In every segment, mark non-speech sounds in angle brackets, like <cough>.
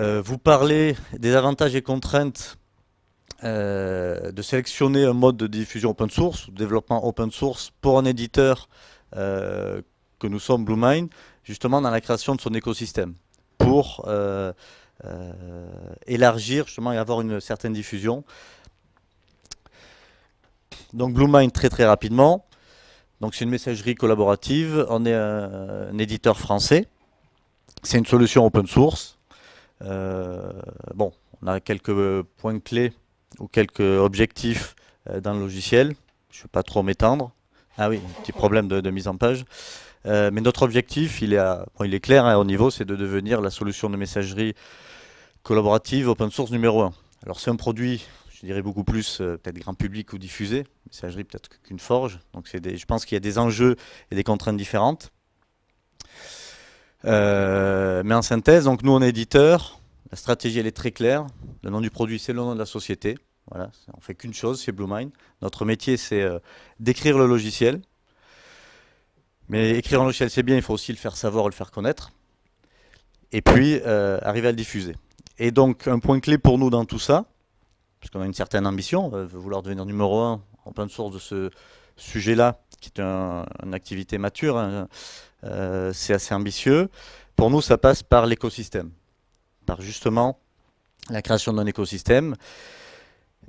Euh, vous parlez des avantages et contraintes euh, de sélectionner un mode de diffusion open source, développement open source pour un éditeur euh, que nous sommes, BlueMind, justement dans la création de son écosystème, pour élargir justement et avoir une certaine diffusion. Donc BlueMind très très rapidement. Donc c'est une messagerie collaborative. On est un éditeur français. C'est une solution open source euh, bon, on a quelques points clés ou quelques objectifs euh, dans le logiciel. Je ne vais pas trop m'étendre. Ah oui, un petit problème de, mise en page. Euh, mais notre objectif, il est, il est clair hein, au niveau, c'est de devenir la solution de messagerie collaborative open source numéro 1. Alors c'est un produit, je dirais beaucoup plus peut-être grand public ou diffusé, messagerie peut-être qu'une forge. Donc c'est je pense qu'il y a des enjeux et des contraintes différentes. Euh, mais en synthèse, donc nous on est éditeur, la stratégie elle est très claire, le nom du produit c'est le nom de la société, voilà, on fait qu'une chose c'est BlueMind, notre métier c'est euh, d'écrire le logiciel, mais écrire un logiciel c'est bien, il faut aussi le faire savoir le faire connaître, et puis euh, arriver à le diffuser. Et donc un point clé pour nous dans tout ça, parce qu'on a une certaine ambition, vouloir devenir numéro un en plein de source de ce sujet-là, qui est une activité mature, hein, euh, c'est assez ambitieux. Pour nous, ça passe par l'écosystème, par justement la création d'un écosystème.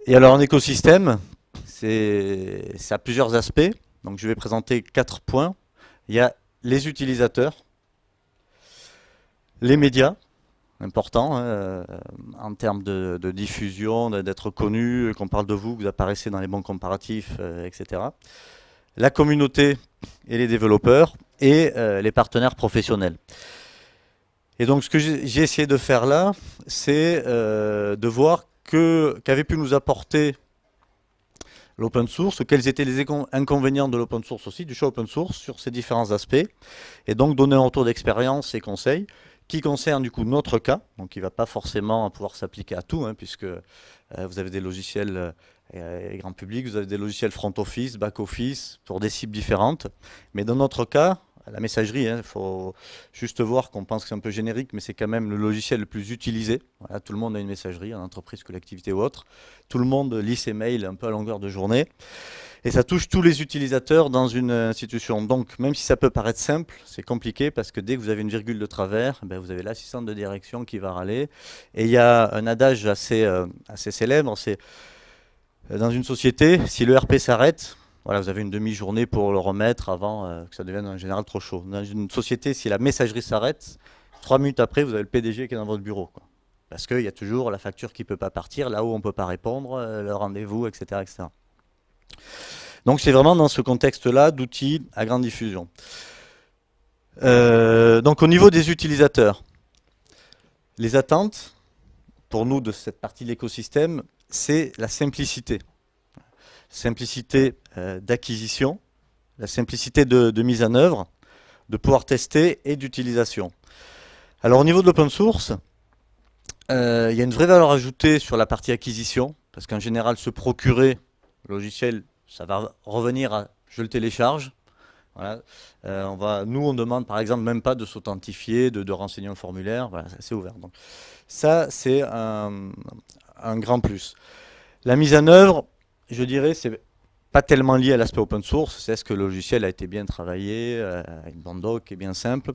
Et alors, un écosystème, c'est à plusieurs aspects. Donc, je vais présenter quatre points. Il y a les utilisateurs, les médias, important hein, euh, en termes de, diffusion, d'être connu, qu'on parle de vous, que vous apparaissez dans les bons comparatifs, euh, etc la communauté et les développeurs et euh, les partenaires professionnels. Et donc ce que j'ai essayé de faire là, c'est euh, de voir qu'avait pu nous apporter l'open source, quels étaient les inconvénients de l'open source aussi, du choix open source sur ces différents aspects, et donc donner un retour d'expérience et conseils qui concerne du coup notre cas, donc qui ne va pas forcément pouvoir s'appliquer à tout, hein, puisque euh, vous avez des logiciels euh, et grand public, vous avez des logiciels front office, back office, pour des cibles différentes. Mais dans notre cas, la messagerie, il hein, faut juste voir qu'on pense que c'est un peu générique, mais c'est quand même le logiciel le plus utilisé. tout le monde a une messagerie, en entreprise, collectivité ou autre. Tout le monde lit ses mails un peu à longueur de journée. Et ça touche tous les utilisateurs dans une institution. Donc, même si ça peut paraître simple, c'est compliqué parce que dès que vous avez une virgule de travers, ben vous avez l'assistante de direction qui va râler. Et il y a un adage assez, euh, assez célèbre, c'est euh, dans une société, si le RP s'arrête, voilà, vous avez une demi-journée pour le remettre avant euh, que ça devienne en général trop chaud. Dans une société, si la messagerie s'arrête, trois minutes après, vous avez le PDG qui est dans votre bureau. Parce qu'il y a toujours la facture qui ne peut pas partir, là où on ne peut pas répondre, euh, le rendez-vous, etc., etc. Donc c'est vraiment dans ce contexte-là d'outils à grande diffusion. donc au niveau des utilisateurs, les attentes, pour nous, de cette partie de l'écosystème, c'est la simplicité. Simplicité euh, d'acquisition, la simplicité de, mise en œuvre, de pouvoir tester et d'utilisation. Alors au niveau de l'open source, euh, il y a une vraie valeur ajoutée sur la partie acquisition, parce qu'en général, se procurer le logiciel, ça va revenir à je le télécharge. Euh, on va, nous, on demande par exemple même pas de s'authentifier, de, renseigner un formulaire, voilà, c'est ouvert. Donc, ça, c'est un, un grand plus. La mise en œuvre, je dirais, c'est pas tellement lié à l'aspect open source, c'est ce que le logiciel a été bien travaillé, euh, une est bien simple.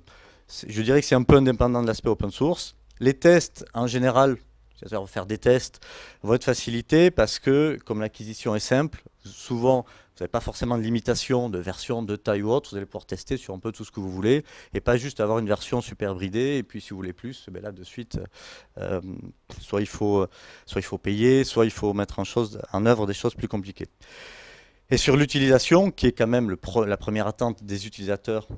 je dirais que c'est un peu indépendant de l'aspect open source. Les tests, en général, c'est-à-dire faire des tests, vont être facilités parce que, comme l'acquisition est simple, souvent vous n'avez pas forcément de limitation de version de taille ou autre. Vous allez pouvoir tester sur un peu tout ce que vous voulez et pas juste avoir une version super bridée. Et puis, si vous voulez plus, ben là, de suite, euh, soit, il faut, soit il faut payer, soit il faut mettre en, œuvre des choses plus compliquées. Et sur l'utilisation, qui est quand même la première attente des utilisateurs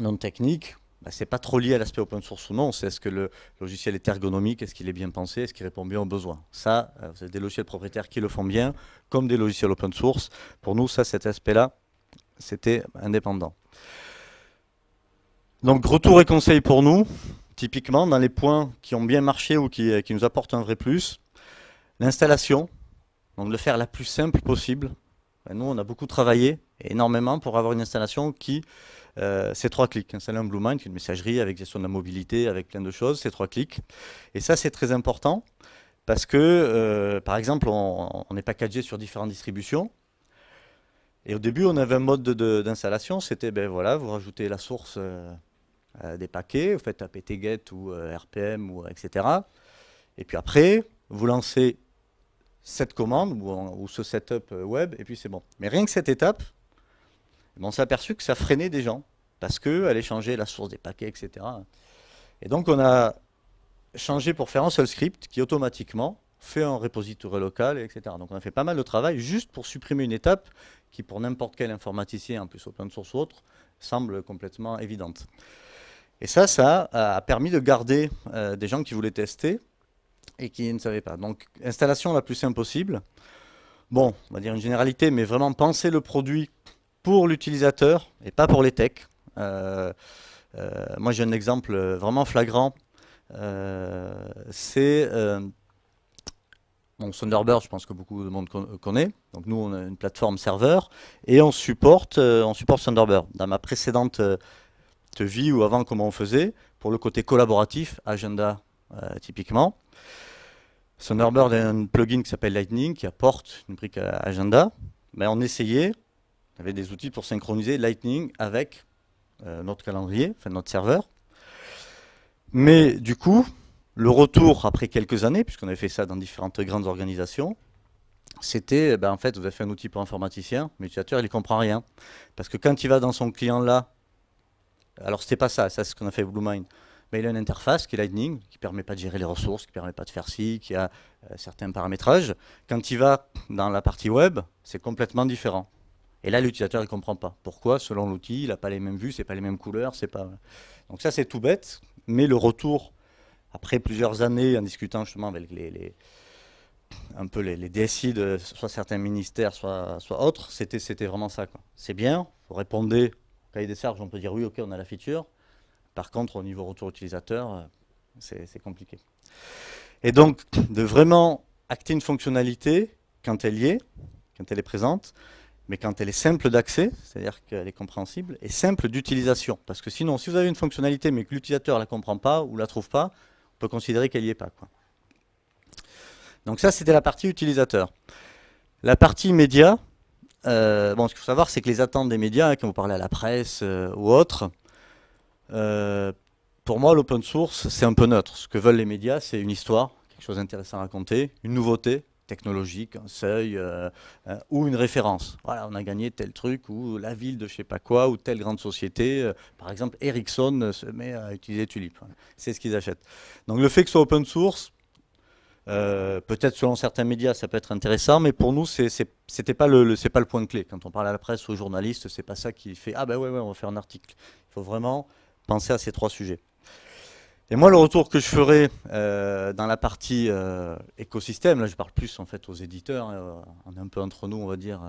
non techniques, ce bah, c'est pas trop lié à l'aspect open source ou non, c'est est-ce que le logiciel est ergonomique, est-ce qu'il est bien pensé, est-ce qu'il répond bien aux besoins. Ça, euh, vous des logiciels propriétaires qui le font bien, comme des logiciels open source. Pour nous, ça, cet aspect-là, c'était indépendant. Donc, retour et conseil pour nous, typiquement, dans les points qui ont bien marché ou qui, euh, nous apportent un vrai plus, l'installation, donc le faire la plus simple possible. Ben, nous, on a beaucoup travaillé, énormément, pour avoir une installation qui euh, c'est trois clics. Installer hein. un Blue qui est une messagerie avec gestion de la mobilité, avec plein de choses, c'est trois clics. Et ça, c'est très important parce que, euh, par exemple, on, est packagé sur différentes distributions. Et au début, on avait un mode d'installation, c'était, ben voilà, vous rajoutez la source euh, des paquets, vous faites apt-get ou rpm, ou, etc. Et puis après, vous lancez cette commande ou ce setup web, et puis c'est bon. Mais rien que cette étape, on s'est aperçu que ça freinait des gens parce qu'elle échangeait la source des paquets, etc. Et donc on a changé pour faire un seul script qui automatiquement fait un repository local, etc. Donc on a fait pas mal de travail juste pour supprimer une étape qui pour n'importe quel informaticien, en plus open source ou autre, semble complètement évidente. Et ça, ça a permis de garder euh, des gens qui voulaient tester et qui ne savaient pas. Donc installation la plus simple possible. Bon, on va dire une généralité, mais vraiment penser le produit pour l'utilisateur et pas pour les techs. Euh, euh, moi, j'ai un exemple vraiment flagrant. Euh, c'est Thunderbird, je pense que beaucoup de monde connaît. Donc nous, on a une plateforme serveur et on supporte, on supporte Thunderbird. Dans ma précédente vie ou avant, comment on faisait pour le côté collaboratif, agenda typiquement. Thunderbird a un plugin qui s'appelle Lightning qui apporte une brique agenda. Mais on essayait avait des outils pour synchroniser Lightning avec euh, notre calendrier, notre serveur. Mais du coup, le retour après quelques années, puisqu'on avait fait ça dans différentes grandes organisations, c'était eh ben, en fait, vous avez fait un outil pour informaticien, mais l'utilisateur, il ne comprend rien. Parce que quand il va dans son client là, alors c'était pas ça, ça c'est ce qu'on a fait avec BlueMind. Mais il a une interface qui est Lightning, qui ne permet pas de gérer les ressources, qui ne permet pas de faire ci, qui a euh, certains paramétrages. Quand il va dans la partie web, c'est complètement différent. Et là, l'utilisateur ne comprend pas. Pourquoi Selon l'outil, il n'a pas les mêmes vues, c'est pas les mêmes couleurs, c'est pas. Donc ça, c'est tout bête. Mais le retour, après plusieurs années, en discutant justement avec les, un peu les, les, DSI de soit certains ministères, soit, soit autres, c'était, c'était vraiment ça. C'est bien, vous répondez au cahier des charges, on peut dire oui, ok, on a la feature. Par contre, au niveau retour utilisateur, euh, c'est, compliqué. Et donc, de vraiment acter une fonctionnalité quand elle y est, quand elle est présente, mais quand elle est simple d'accès, c'est-à-dire qu'elle est compréhensible, et simple d'utilisation. Parce que sinon, si vous avez une fonctionnalité mais que l'utilisateur ne la comprend pas ou ne la trouve pas, on peut considérer qu'elle n'y est pas. Donc ça, c'était la partie utilisateur. La partie média, euh, bon, ce qu'il faut savoir, c'est que les attentes des médias, hein, quand vous parlez à la presse euh, ou autre, euh, pour moi, l'open source, c'est un peu neutre. Ce que veulent les médias, c'est une histoire, quelque chose d'intéressant à raconter, une nouveauté, technologique, un seuil euh, euh, ou une référence. Voilà, on a gagné tel truc ou la ville de je ne sais pas quoi ou telle grande société. Euh, par exemple, Ericsson se met à utiliser Tulip. C'est ce qu'ils achètent. Donc le fait que ce soit open source, peut-être selon certains médias, ça peut être intéressant, mais pour nous, c'était pas le, pas le point clé. Quand on parle à la presse, ou aux journalistes, ce n'est pas ça qui fait ah ben ouais, ouais on va faire un article. Il faut vraiment penser à ces trois sujets. Et moi, le retour que je ferai euh, dans la partie euh, écosystème, là, je parle plus en fait aux éditeurs, hein, euh, on est un peu entre nous, on va dire,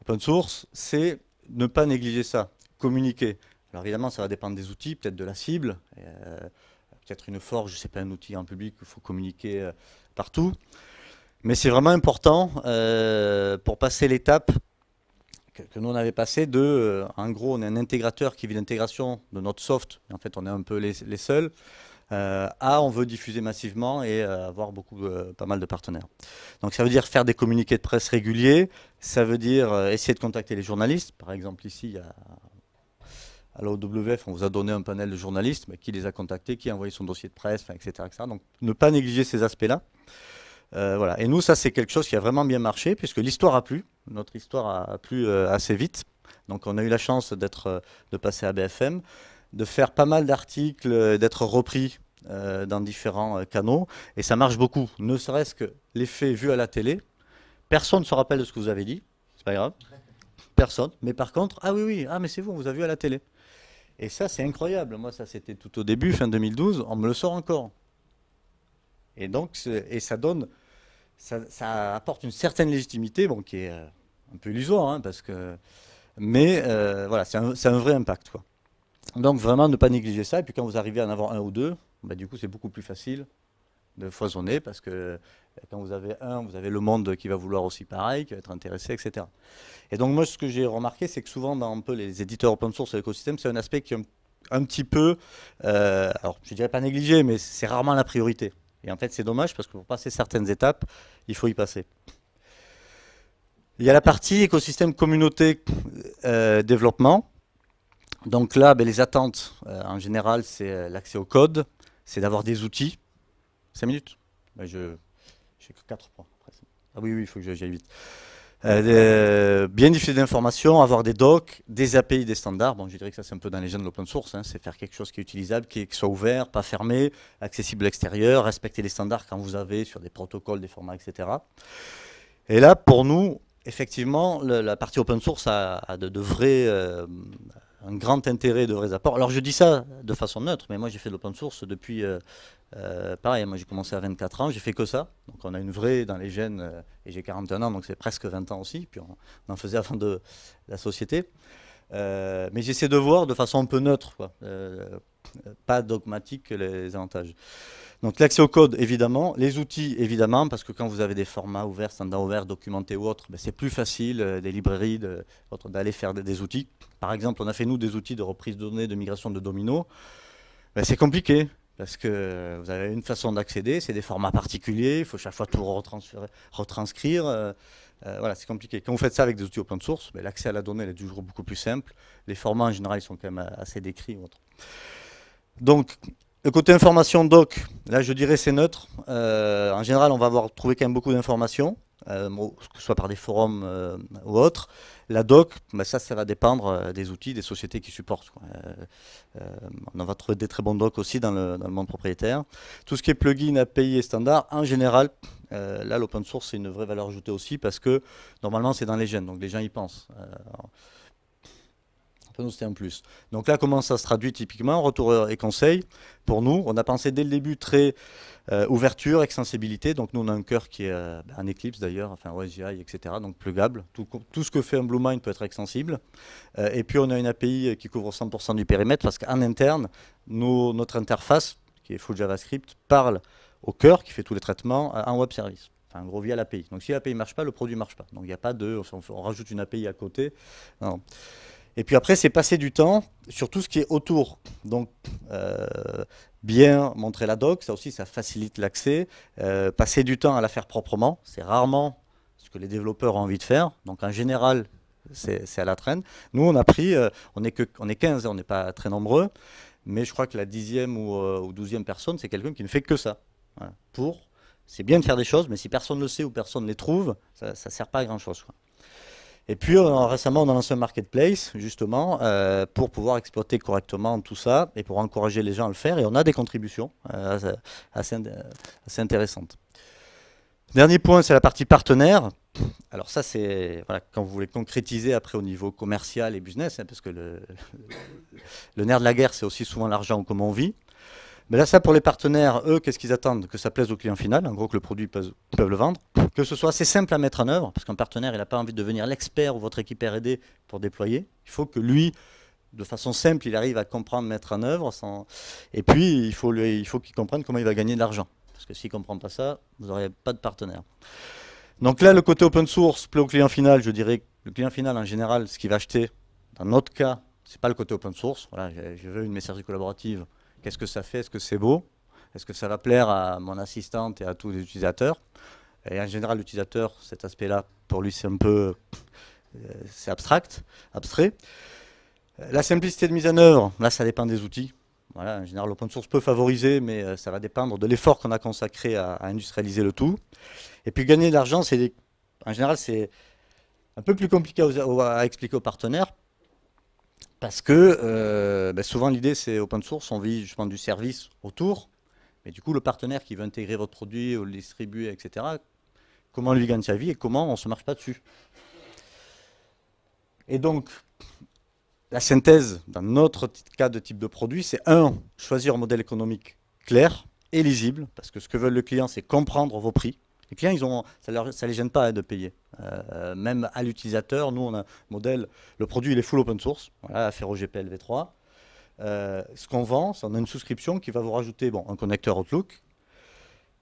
open source, c'est ne pas négliger ça, communiquer. Alors évidemment, ça va dépendre des outils, peut-être de la cible, peut-être une forge, je ne sais pas, un outil en public, il faut communiquer partout. Mais c'est vraiment important pour passer l'étape que, nous on avait passé de, euh, en gros, on est un intégrateur qui vit l'intégration de notre soft, en fait on est un peu les, seuls, euh, à on veut diffuser massivement et euh, avoir beaucoup, pas mal de partenaires. Donc ça veut dire faire des communiqués de presse réguliers, ça veut dire essayer de contacter les journalistes. Par exemple ici, il à l'OWF, on vous a donné un panel de journalistes, mais qui les a contactés, qui a envoyé son dossier de presse, etc., Donc ne pas négliger ces aspects-là. voilà. Et nous, ça, c'est quelque chose qui a vraiment bien marché, puisque l'histoire a plu notre histoire a plu euh, assez vite. Donc on a eu la chance d'être, euh, de passer à BFM, de faire pas mal d'articles, d'être repris euh, dans différents canaux, et ça marche beaucoup. Ne serait-ce que l'effet vu à la télé, personne ne se rappelle de ce que vous avez dit, c'est pas grave, personne. Mais par contre, ah oui oui, ah mais c'est vous, on vous a vu à la télé. Et ça c'est incroyable. Moi ça c'était tout au début, fin 2012, on me le sort encore. Et donc et ça donne ça, apporte une certaine légitimité, bon, qui est euh, un peu illusoire, hein, parce que, mais euh, voilà, c'est un, vrai impact. Quoi. Donc vraiment ne pas négliger ça, et puis quand vous arrivez à en avoir un ou deux, bah, du coup c'est beaucoup plus facile de foisonner, parce que euh, quand vous avez un, vous avez le monde qui va vouloir aussi pareil, qui va être intéressé, etc. Et donc moi ce que j'ai remarqué, c'est que souvent dans un peu les éditeurs open source et l'écosystème, c'est un aspect qui est un, petit peu, alors je dirais pas négligé, mais c'est rarement la priorité. Et en fait, c'est dommage parce que pour passer certaines étapes, il faut y passer. Il y a la partie écosystème communauté euh, développement. Donc là, ben, les attentes, euh, en général, c'est euh, l'accès au code, c'est d'avoir des outils. Cinq minutes ben, Je n'ai que 4 points. Ah oui, oui, il faut que j'aille vite. Euh, euh, bien diffuser d'informations, avoir des docs, des API, des standards. Bon, je dirais que ça, c'est un peu dans les jeunes de l'open source. Hein. C'est faire quelque chose qui est utilisable, qui, soit ouvert, pas fermé, accessible à l'extérieur, respecter les standards quand vous avez sur des protocoles, des formats, etc. Et là, pour nous, effectivement, la partie open source a, de, vrais, euh, un grand intérêt de apports. Alors je dis ça de façon neutre, mais moi j'ai fait de l'open source depuis, euh, euh, pareil, moi j'ai commencé à 24 ans, j'ai fait que ça. Donc on a une vraie dans les gènes, euh, et j'ai 41 ans, donc c'est presque 20 ans aussi, puis on, en faisait avant de la société. mais j'essaie de voir de façon un peu neutre, pas dogmatique les avantages. Donc l'accès au code, évidemment, les outils, évidemment, parce que quand vous avez des formats ouverts, standards ouverts, documentés ou autres, ben, c'est plus facile, des euh, librairies, d'aller faire des, outils. Par exemple, on a fait, nous, des outils de reprise de données, de migration de domino. Ben, c'est compliqué, parce que euh, vous avez une façon d'accéder, c'est des formats particuliers, il faut chaque fois tout retranscrire. Euh, voilà, c'est compliqué. Quand vous faites ça avec des outils open source, ben, l'accès à la donnée elle est toujours beaucoup plus simple. Les formats en général, ils sont quand même assez décrits. Ou autres. Donc, le côté information doc, là je dirais c'est neutre. Euh, en général, on va avoir trouvé quand même beaucoup d'informations, euh, que ce soit par des forums euh, ou autres. La doc, bah, ça, ça va dépendre des outils, des sociétés qui supportent. on va trouver des très bons docs aussi dans le, monde propriétaire. Tout ce qui est plugin, API et standard, en général, là l'open source c'est une vraie valeur ajoutée aussi parce que normalement c'est dans les jeunes, donc les gens y pensent plus. Donc là, comment ça se traduit typiquement Retour et conseil. Pour nous, on a pensé dès le début très euh, ouverture, extensibilité. Donc nous, on a un cœur qui est un euh, bah, Eclipse d'ailleurs, enfin OSGI, etc. Donc plugable. Tout, ce que fait un BlueMind peut être extensible. Euh, et puis, on a une API qui couvre 100% du périmètre parce qu'en interne, notre interface, qui est full JavaScript, parle au cœur qui fait tous les traitements en web service en gros via l'API. Donc si l'API ne marche pas, le produit ne marche pas. Donc il n'y a pas de, on, rajoute une API à côté. Non. Et puis après, c'est passer du temps sur tout ce qui est autour. Donc, euh, bien montrer la doc, ça aussi, ça facilite l'accès. Euh, passer du temps à la faire proprement, c'est rarement ce que les développeurs ont envie de faire. Donc, en général, c'est à la traîne. Nous, on a pris, euh, on, est que, on est 15, on n'est pas très nombreux, mais je crois que la dixième ou, ou douzième personne, c'est quelqu'un qui ne fait que ça. Pour, c'est bien de faire des choses, mais si personne ne le sait ou personne ne les trouve, ça ne sert pas à grand-chose. Et puis euh, récemment, on a lancé un marketplace justement euh, pour pouvoir exploiter correctement tout ça et pour encourager les gens à le faire. Et on a des contributions euh, assez, intéressantes. Dernier point, c'est la partie partenaire. Alors ça, c'est quand vous voulez concrétiser après au niveau commercial et business, hein, parce que le, le, nerf de la guerre, c'est aussi souvent l'argent comme comment on vit. Mais là, ça pour les partenaires, eux, qu'est-ce qu'ils attendent Que ça plaise au client final, en gros que le produit peut, peuvent le vendre, que ce soit assez simple à mettre en œuvre, parce qu'un partenaire, il n'a pas envie de devenir l'expert ou votre équipe R&D pour déployer. Il faut que lui, de façon simple, il arrive à comprendre, mettre en œuvre. Sans... Et puis, il faut, il faut qu'il comprenne comment il va gagner de l'argent. Parce que s'il ne comprend pas ça, vous n'aurez pas de partenaire. Donc là, le côté open source plaît au client final. Je dirais le client final, en général, ce qu'il va acheter, dans notre cas, ce n'est pas le côté open source. Voilà, je veux une messagerie collaborative Qu'est-ce que ça fait Est-ce que c'est beau Est-ce que ça va plaire à mon assistante et à tous les utilisateurs Et en général, l'utilisateur, cet aspect-là, pour lui, c'est un peu euh, c'est abstract, abstrait. Euh, la simplicité de mise en œuvre, là, ça dépend des outils. en général, l'open source peut favoriser, mais euh, ça va dépendre de l'effort qu'on a consacré à, industrialiser le tout. Et puis gagner de l'argent, c'est en général, c'est un peu plus compliqué à expliquer aux partenaires parce que euh, ben, souvent l'idée c'est open source, on vit justement du service autour, mais du coup le partenaire qui veut intégrer votre produit, ou le distribuer, etc., comment lui gagne sa vie et comment on ne se marche pas dessus. Et donc, la synthèse dans notre cas de type de produit, c'est un, choisir un modèle économique clair et lisible, parce que ce que veut le client, c'est comprendre vos prix. Les clients, ils ont, ça ne les gêne pas hein, de payer. Euh, même à l'utilisateur, nous, on a un modèle, le produit, il est full open source, voilà, GPL V3. Euh, ce qu'on vend, c'est on a une souscription qui va vous rajouter bon, un connecteur Outlook,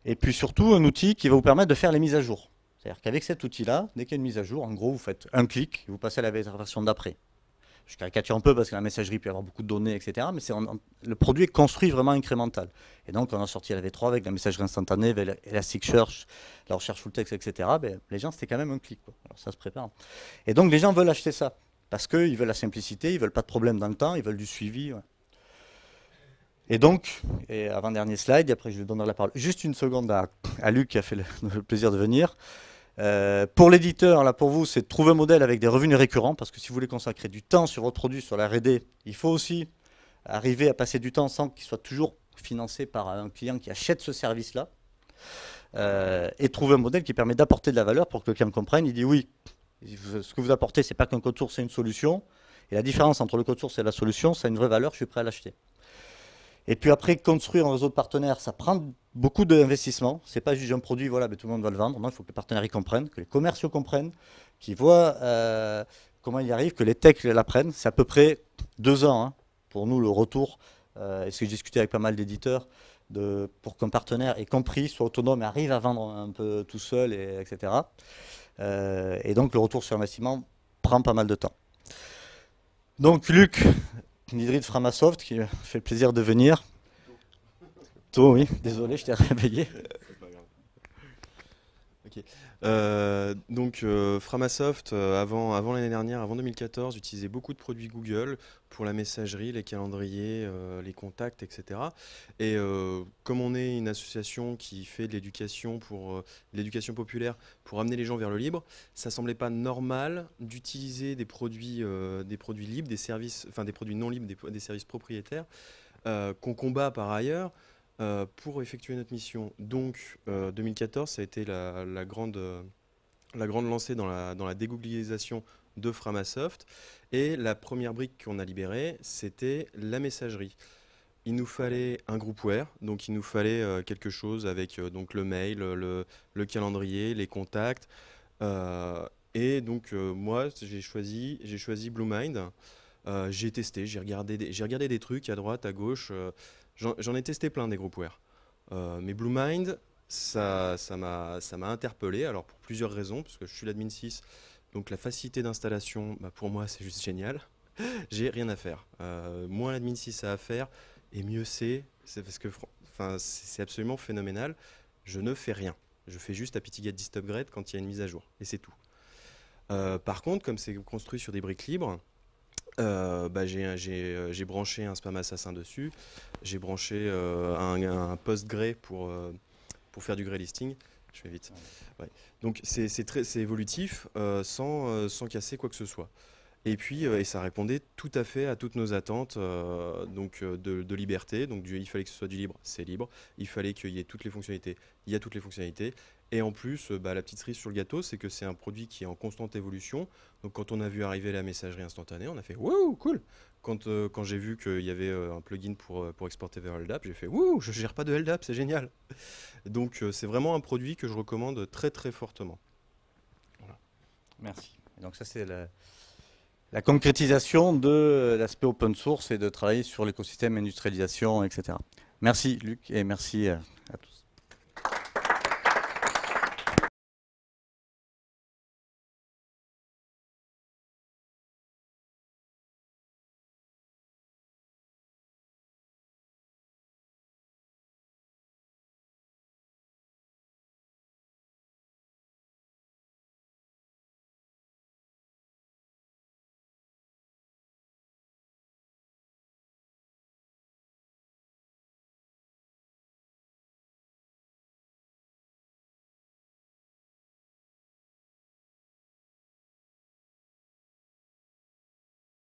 et puis surtout un outil qui va vous permettre de faire les mises à jour. C'est-à-dire qu'avec cet outil-là, dès qu'il y a une mise à jour, en gros, vous faites un clic vous passez à la version d'après je caricature un peu parce que la messagerie peut avoir beaucoup de données, etc. Mais c'est le produit est construit vraiment incrémental. Et donc, on a sorti la V3 avec la messagerie instantanée, avec Elasticsearch, la recherche full text, etc. Ben, les gens, c'était quand même un clic. Alors, ça se prépare. Et donc, les gens veulent acheter ça parce qu'ils veulent la simplicité, ils veulent pas de problème dans le temps, ils veulent du suivi. Et donc, et avant-dernier slide, et après je vais donner la parole. Juste une seconde à, à Luc qui a fait le <laughs> plaisir de venir. Euh, pour l'éditeur, là pour vous, c'est de trouver un modèle avec des revenus récurrents, parce que si vous voulez consacrer du temps sur votre produit, sur la RD, il faut aussi arriver à passer du temps sans qu'il soit toujours financé par un client qui achète ce service-là. Euh, et trouver un modèle qui permet d'apporter de la valeur pour que le client comprenne. Il dit oui, ce que vous apportez, c'est pas qu'un code source, c'est une solution. Et la différence entre le code source et la solution, c'est une vraie valeur, je suis prêt à l'acheter. Et puis après, construire un réseau de partenaires, ça prend beaucoup d'investissement. Ce n'est pas juste un produit, voilà, mais tout le monde va le vendre. Non, il faut que les partenaires y comprennent, que les commerciaux comprennent, qu'ils voient euh, comment il y arrive, que les techs l'apprennent. C'est à peu près deux ans hein, pour nous le retour. Euh, et ce que j'ai discuté avec pas mal d'éditeurs, de, pour qu'un partenaire ait compris, soit autonome et arrive à vendre un peu tout seul, et, etc. Euh, et donc le retour sur investissement prend pas mal de temps. Donc Luc, Nidri Framasoft qui fait plaisir de venir. Tôt, oui, désolé, je t'ai réveillé. Euh, donc euh, Framasoft, euh, avant, l'année dernière, avant 2014, utilisait beaucoup de produits Google pour la messagerie, les calendriers, les contacts, etc. Et comme on est une association qui fait de l'éducation pour l'éducation populaire pour amener les gens vers le libre, ça semblait pas normal d'utiliser des produits, des produits libres, des services, enfin des produits non libres, des services propriétaires qu'on combat par ailleurs euh, pour effectuer notre mission. Donc, 2014, euh, ça a été la, grande, euh, la grande lancée dans la, dans la dégooglisation de Framasoft. Et la première brique qu'on a libérée, c'était la messagerie. Il nous fallait un groupware, donc il nous fallait quelque chose avec donc le mail, le, le calendrier, les contacts. et donc moi, j'ai choisi, j'ai choisi BlueMind. j'ai testé, j'ai regardé, j'ai regardé des trucs à droite, à gauche. J'en ai testé plein des groupeware. Euh, mais BlueMind, Mind, ça m'a ça interpellé, alors pour plusieurs raisons, parce que je suis l'admin 6, donc la facilité d'installation, bah, pour moi, c'est juste génial. <laughs> J'ai rien à faire. Euh, moins l'admin 6 a à faire, et mieux c'est. C'est parce que enfin, c'est absolument phénoménal. Je ne fais rien. Je fais juste get dist upgrade quand il y a une mise à jour, et c'est tout. Euh, par contre, comme c'est construit sur des briques libres, euh, bah, euh, j'ai branché un spam assassin dessus, j'ai branché euh, un, un, post pour, pour faire du grey listing. Je vais vite. Donc c'est très évolutif sans, sans, casser quoi que ce soit. Et puis et ça répondait tout à fait à toutes nos attentes donc de, de, liberté. Donc il fallait que ce soit du libre, c'est libre. Il fallait qu'il y ait toutes les fonctionnalités, il y a toutes les fonctionnalités. Et en plus, euh, bah, la petite cerise sur le gâteau, c'est que c'est un produit qui est en constante évolution. Donc quand on a vu arriver la messagerie instantanée, on a fait Wouh, cool euh, Quand, j'ai vu qu'il y avait euh, un plugin pour, exporter vers LDAP, j'ai fait Wouh, je gère pas de LDAP, c'est génial <laughs> Donc c'est vraiment un produit que je recommande très très fortement. Merci. Donc ça c'est la, la concrétisation de l'aspect open source et de travailler sur l'écosystème industrialisation, etc. Merci Luc et merci.